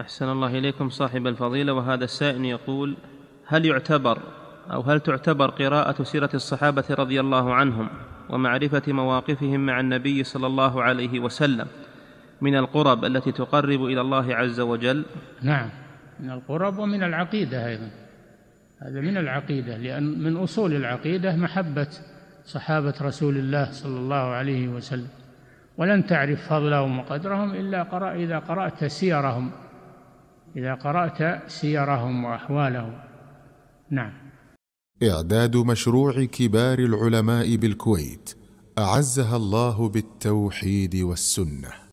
أحسن الله إليكم صاحب الفضيلة وهذا السائل يقول هل يعتبر أو هل تعتبر قراءة سيرة الصحابة رضي الله عنهم ومعرفة مواقفهم مع النبي صلى الله عليه وسلم من القرب التي تقرب إلى الله عز وجل نعم من القرب ومن العقيدة أيضا هذا من العقيدة لأن من أصول العقيدة محبة صحابة رسول الله صلى الله عليه وسلم ولن تعرف فضلهم وقدرهم إلا قرأ إذا قرأت سيرهم إذا قرأت سيرهم وأحوالهم نعم إعداد مشروع كبار العلماء بالكويت أعزها الله بالتوحيد والسنة